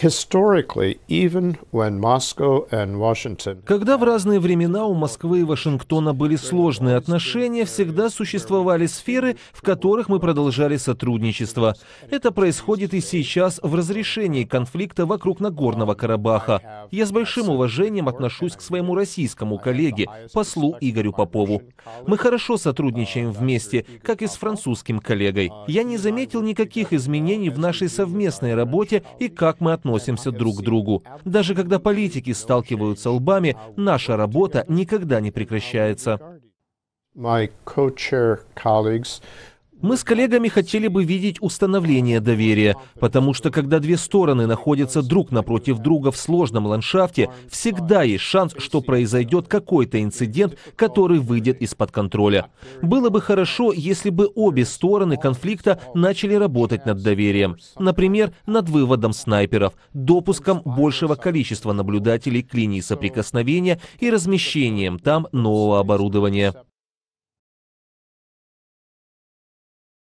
Когда в разные времена у Москвы и Вашингтона были сложные отношения, всегда существовали сферы, в которых мы продолжали сотрудничество. Это происходит и сейчас в разрешении конфликта вокруг Нагорного Карабаха. Я с большим уважением отношусь к своему российскому коллеге, послу Игорю Попову. Мы хорошо сотрудничаем вместе, как и с французским коллегой. Я не заметил никаких изменений в нашей совместной работе и как мы относимся друг к другу. Даже когда политики сталкиваются лбами, наша работа никогда не прекращается. my co-chair colleagues мы с коллегами хотели бы видеть установление доверия, потому что когда две стороны находятся друг напротив друга в сложном ландшафте, всегда есть шанс, что произойдет какой-то инцидент, который выйдет из-под контроля. Было бы хорошо, если бы обе стороны конфликта начали работать над доверием, например, над выводом снайперов, допуском большего количества наблюдателей к линии соприкосновения и размещением там нового оборудования.